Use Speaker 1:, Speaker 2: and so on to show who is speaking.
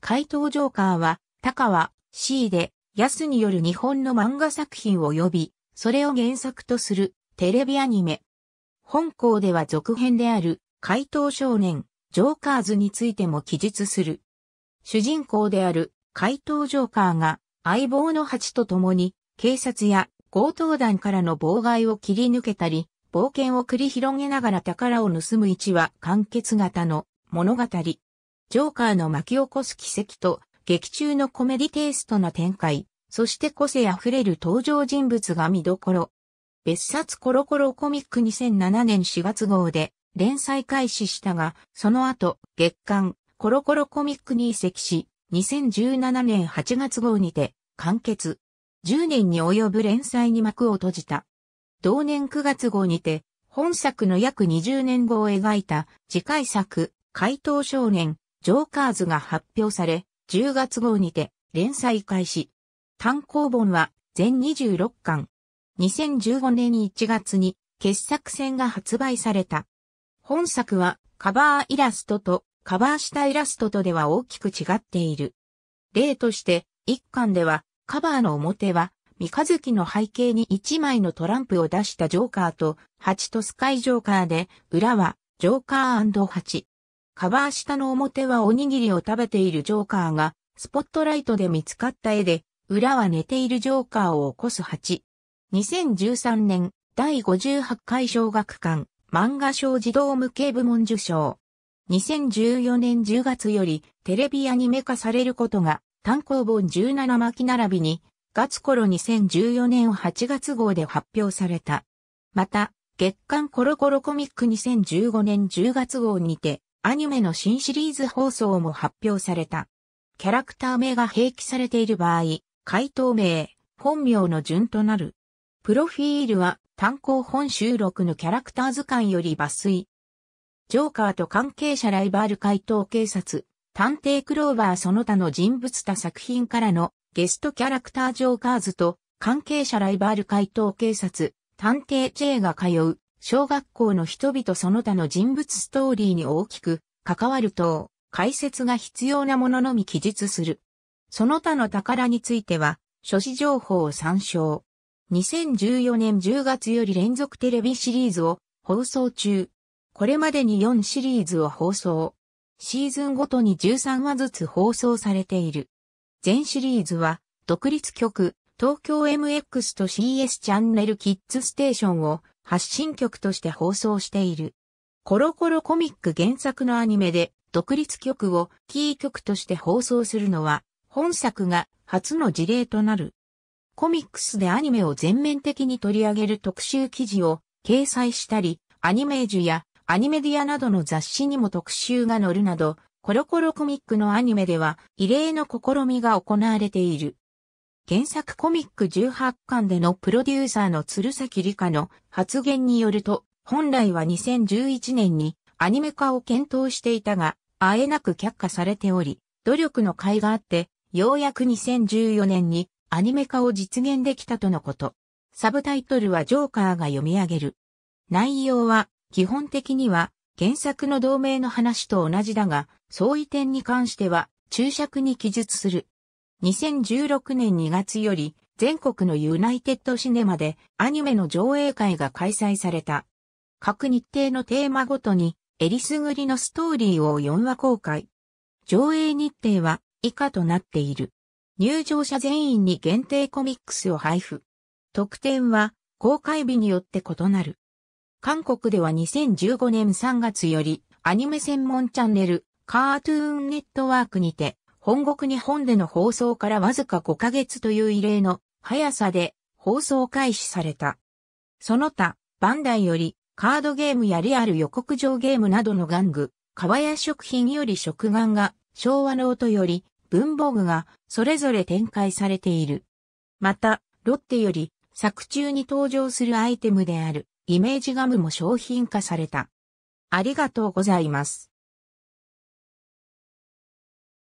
Speaker 1: 怪盗ジョーカーは、高は C で、安による日本の漫画作品を呼び、それを原作とするテレビアニメ。本校では続編である、怪盗少年、ジョーカーズについても記述する。主人公である、怪盗ジョーカーが、相棒の蜂と共に、警察や強盗団からの妨害を切り抜けたり、冒険を繰り広げながら宝を盗む一話完結型の物語。ジョーカーの巻き起こす奇跡と、劇中のコメディテイストな展開、そして個性あふれる登場人物が見どころ。別冊コロコロコミック2007年4月号で連載開始したが、その後、月刊コロコロコミックに移籍し、2017年8月号にて完結。10年に及ぶ連載に幕を閉じた。同年9月号にて、本作の約20年後を描いた次回作、怪盗少年、ジョーカーズが発表され、10月号にて連載開始。単行本は全26巻。2015年1月に傑作選が発売された。本作はカバーイラストとカバーしたイラストとでは大きく違っている。例として1巻ではカバーの表は三日月の背景に1枚のトランプを出したジョーカーと8とスカイジョーカーで裏はジョーカー &8。カバー下の表はおにぎりを食べているジョーカーが、スポットライトで見つかった絵で、裏は寝ているジョーカーを起こす8。2013年、第58回小学館、漫画賞児童向け部門受賞。2014年10月より、テレビアニメ化されることが、単行本17巻並びに、月頃2014年8月号で発表された。また、月刊コロコロコミック2015年10月号にて、アニメの新シリーズ放送も発表された。キャラクター名が併記されている場合、回答名、本名の順となる。プロフィールは単行本収録のキャラクター図鑑より抜粋。ジョーカーと関係者ライバル回答警察、探偵クローバーその他の人物他作品からのゲストキャラクタージョーカーズと関係者ライバル回答警察、探偵 J が通う小学校の人々その他の人物ストーリーに大きく関わると解説が必要なもののみ記述する。その他の宝については、書誌情報を参照。2014年10月より連続テレビシリーズを放送中。これまでに4シリーズを放送。シーズンごとに13話ずつ放送されている。全シリーズは、独立局、東京 MX と CS チャンネルキッズステーションを発信局として放送している。コロコロコミック原作のアニメで独立局をキー局として放送するのは本作が初の事例となる。コミックスでアニメを全面的に取り上げる特集記事を掲載したり、アニメージュやアニメディアなどの雑誌にも特集が載るなど、コロコロコミックのアニメでは異例の試みが行われている。原作コミック18巻でのプロデューサーの鶴崎理香の発言によると、本来は2011年にアニメ化を検討していたが、あえなく却下されており、努力の甲斐があって、ようやく2014年にアニメ化を実現できたとのこと。サブタイトルはジョーカーが読み上げる。内容は基本的には原作の同盟の話と同じだが、相違点に関しては注釈に記述する2016年2月より全国のユナイテッドシネマでアニメの上映会が開催された。各日程のテーマごとにえりすぐりのストーリーを4話公開。上映日程は以下となっている。入場者全員に限定コミックスを配布。特典は公開日によって異なる。韓国では2015年3月よりアニメ専門チャンネルカートゥーンネットワークにて本国日本での放送からわずか5ヶ月という異例の速さで放送開始された。その他、バンダイよりカードゲームやリアル予告状ゲームなどの玩具、川や食品より食玩が、昭和の音より文房具がそれぞれ展開されている。また、ロッテより作中に登場するアイテムであるイメージガムも商品化された。ありがとうございます。